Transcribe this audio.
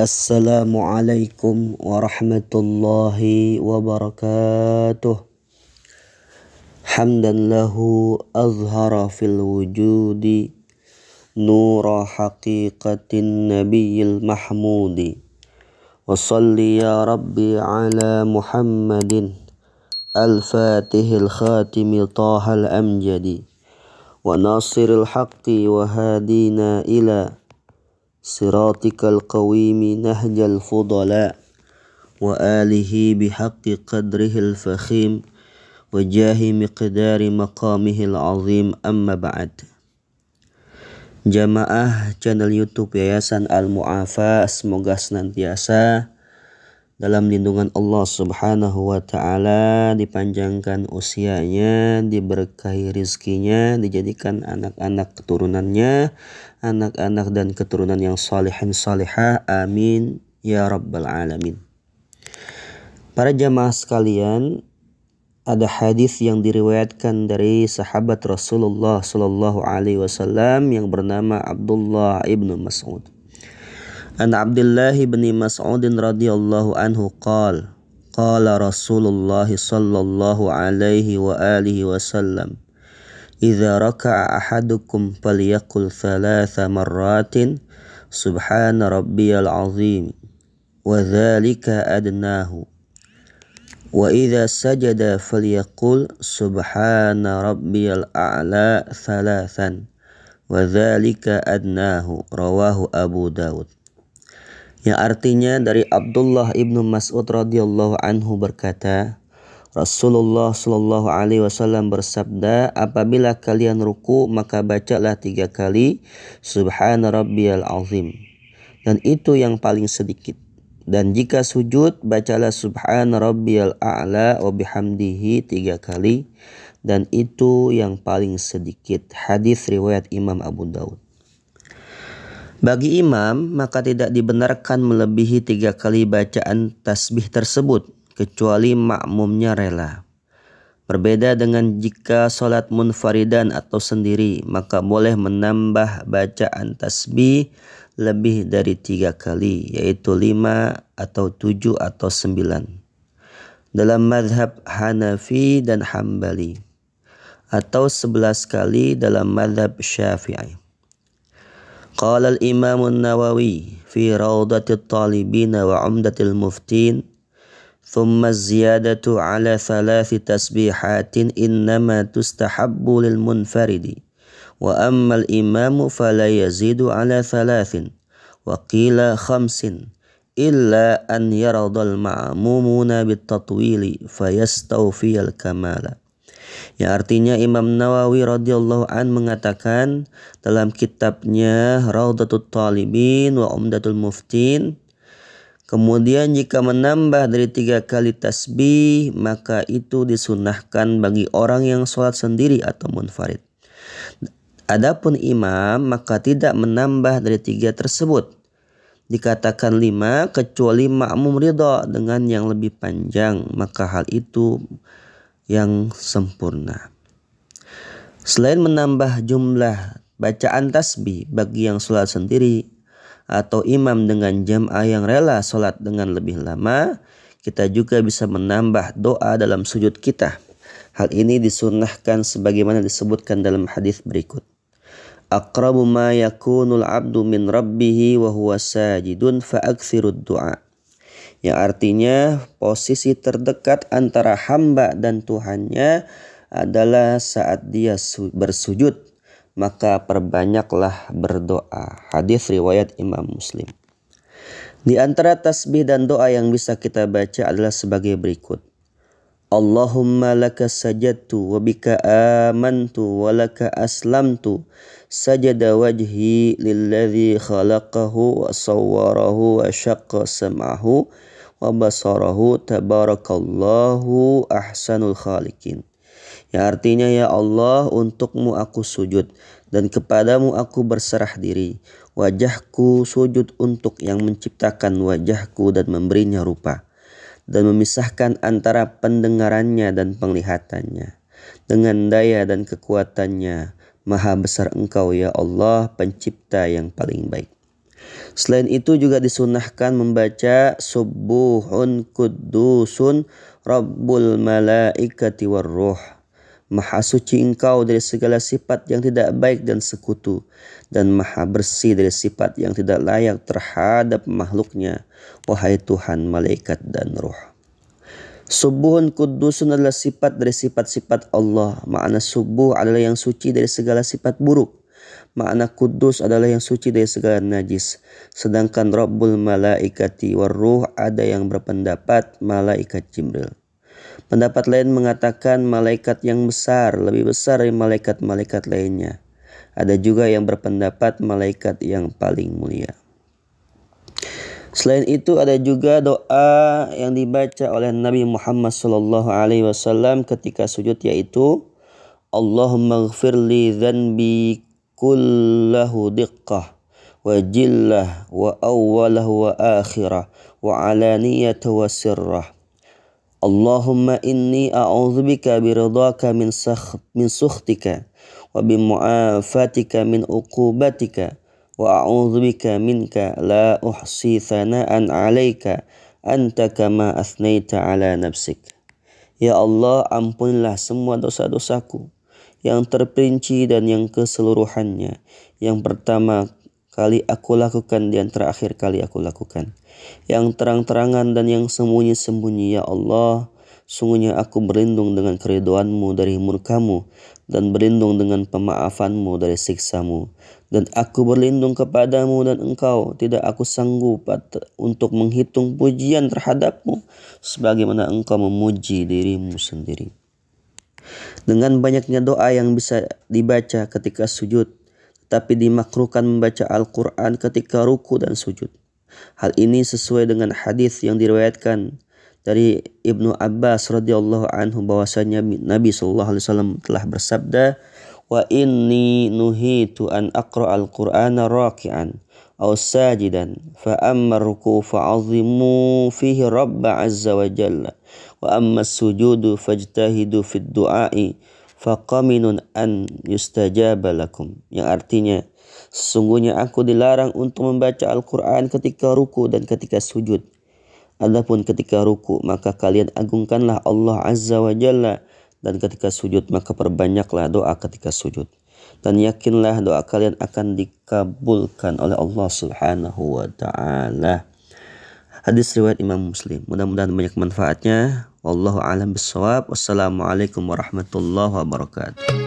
السلام عليكم ورحمة الله وبركاته حمدا له أظهر في الوجود نور حقيقة النبي المحمود وصل يا ربي على محمد الفاتح الخاتم طه الأمجد وناصر الحق وهادينا إلى صراطك القويم نهج الفضلاء وآله بحق قدره الفخيم وجاه مقدار مقامه العظيم أما بعد جماعة channel YouTube Yayasan Al Muafa semoga senantiasa dalam lindungan Allah Subhanahu wa taala, dipanjangkan usianya, diberkahi rizkinya, dijadikan anak-anak keturunannya, anak-anak dan keturunan yang salihin salihah. Amin ya rabbal alamin. Para jamaah sekalian, ada hadis yang diriwayatkan dari sahabat Rasulullah Shallallahu alaihi wasallam yang bernama Abdullah ibnu Mas'ud. عن عبد الله بن مسعود رضي الله عنه قال قال رسول الله صلى الله عليه وآله وسلم إذا ركع أحدكم فليقل ثلاث مرات سبحان ربي العظيم وذلك أدناه وإذا سجد فليقل سبحان ربي الأعلى ثلاثا وذلك أدناه رواه أبو داود yang artinya dari Abdullah ibnu Mas'ud radhiyallahu anhu berkata, Rasulullah Shallallahu Alaihi Wasallam bersabda, apabila kalian ruku maka bacalah tiga kali Subhana Rabbiyal Azim dan itu yang paling sedikit. Dan jika sujud bacalah Subhana Rabbiyal A'la wa bihamdihi tiga kali dan itu yang paling sedikit. Hadis riwayat Imam Abu Daud. Bagi imam, maka tidak dibenarkan melebihi tiga kali bacaan tasbih tersebut, kecuali makmumnya rela. Berbeda dengan jika sholat munfaridan atau sendiri, maka boleh menambah bacaan tasbih lebih dari tiga kali, yaitu lima atau tujuh atau sembilan. Dalam madhab Hanafi dan Hambali, atau sebelas kali dalam madhab Syafi'i. قال الإمام النووي في روضة الطالبين وعمدة المفتين ثم الزيادة على ثلاث تسبيحات إنما تستحب للمنفرد وأما الإمام فلا يزيد على ثلاث وقيل خمس إلا أن يرضى المعمومون بالتطويل فيستوفي الكمال Ya artinya Imam Nawawi radhiyallahu an mengatakan dalam kitabnya Raudatul Talibin wa Umdatul Muftin Kemudian jika menambah dari tiga kali tasbih maka itu disunahkan bagi orang yang sholat sendiri atau munfarid. Adapun imam maka tidak menambah dari tiga tersebut. Dikatakan lima kecuali makmum ridho dengan yang lebih panjang maka hal itu yang sempurna. Selain menambah jumlah bacaan tasbih bagi yang sholat sendiri atau imam dengan jamaah yang rela sholat dengan lebih lama, kita juga bisa menambah doa dalam sujud kita. Hal ini disunnahkan sebagaimana disebutkan dalam hadis berikut. Akrabu ma yakunul abdu min rabbihi wa huwa sajidun fa du'a yang artinya posisi terdekat antara hamba dan Tuhannya adalah saat dia bersujud maka perbanyaklah berdoa hadis riwayat Imam Muslim di antara tasbih dan doa yang bisa kita baca adalah sebagai berikut Allahumma laka sajadtu wa bika amantu wa laka aslamtu sajada wajhi lilladhi khalaqahu wa sawwarahu wa syaqqa sam'ahu wa tabarakallahu ahsanul khaliqin. Ya artinya ya Allah untukmu aku sujud dan kepadamu aku berserah diri. Wajahku sujud untuk yang menciptakan wajahku dan memberinya rupa. Dan memisahkan antara pendengarannya dan penglihatannya. Dengan daya dan kekuatannya, maha besar engkau ya Allah pencipta yang paling baik. Selain itu juga disunahkan membaca Subuhun Kudusun Rabbul Malaikati Warruh. Maha suci engkau dari segala sifat yang tidak baik dan sekutu, dan maha bersih dari sifat yang tidak layak terhadap makhluknya, wahai Tuhan malaikat dan ruh. Subuhun kudusun adalah sifat dari sifat-sifat Allah. Makna subuh adalah yang suci dari segala sifat buruk. Makna kudus adalah yang suci dari segala najis. Sedangkan Rabbul Malaikati Warruh ada yang berpendapat Malaikat Jibril. Pendapat lain mengatakan malaikat yang besar lebih besar dari malaikat-malaikat lainnya. Ada juga yang berpendapat malaikat yang paling mulia. Selain itu ada juga doa yang dibaca oleh Nabi Muhammad sallallahu alaihi wasallam ketika sujud yaitu Allahummaghfirli dan dzanbi كله دقة وجلة وأوله وآخرة وعلانية وسرة اللهم إني أعوذ بك برضاك من سخط من سخطك وبمعافاتك من عقوبتك وأعوذ بك منك لا أحصي ثناء عليك أنت كما أثنيت على نفسك يا الله أمبنلا semua dosa-dosaku yang terperinci dan yang keseluruhannya. Yang pertama kali aku lakukan dan terakhir kali aku lakukan. Yang terang-terangan dan yang sembunyi-sembunyi ya Allah. Sungguhnya aku berlindung dengan keriduanmu dari murkamu dan berlindung dengan pemaafanmu dari siksamu. Dan aku berlindung kepadamu dan engkau tidak aku sanggup untuk menghitung pujian terhadapmu sebagaimana engkau memuji dirimu sendiri. Dengan banyaknya doa yang bisa dibaca ketika sujud, tetapi dimakruhkan membaca Al-Quran ketika ruku dan sujud. Hal ini sesuai dengan hadis yang diriwayatkan dari Ibnu Abbas radhiyallahu anhu bahwasanya Nabi sallallahu alaihi wasallam telah bersabda wa inni nuhitu an aqra al-Qur'ana raki'an أو sajidan fa amma ruku فيه fihi rabb azza wa jalla wa amma الدعاء fajtahidu أن du'ai لكم. an lakum yang artinya sesungguhnya aku dilarang untuk membaca Al-Qur'an ketika ruku dan ketika sujud adapun ketika ruku maka kalian agungkanlah Allah azza wa jalla dan ketika sujud maka perbanyaklah doa ketika sujud dan yakinlah doa kalian akan dikabulkan oleh Allah Subhanahu wa taala. Hadis riwayat Imam Muslim. Mudah-mudahan banyak manfaatnya. Wallahu alam bisawab. Wassalamualaikum warahmatullahi wabarakatuh.